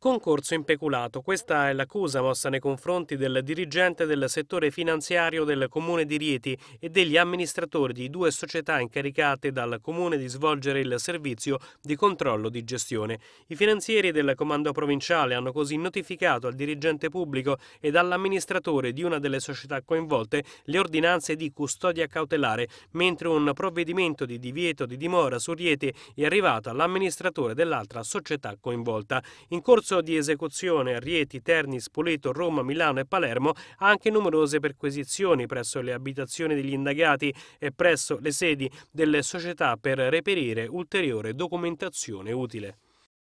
Concorso impeculato, questa è l'accusa mossa nei confronti del dirigente del settore finanziario del Comune di Rieti e degli amministratori di due società incaricate dal Comune di svolgere il servizio di controllo di gestione. I finanzieri del Comando Provinciale hanno così notificato al dirigente pubblico e all'amministratore di una delle società coinvolte le ordinanze di custodia cautelare, mentre un provvedimento di divieto di dimora su Rieti è arrivato all'amministratore dell'altra società coinvolta. In corso corso di esecuzione a Rieti, Terni, Spoleto, Roma, Milano e Palermo anche numerose perquisizioni presso le abitazioni degli indagati e presso le sedi delle società per reperire ulteriore documentazione utile.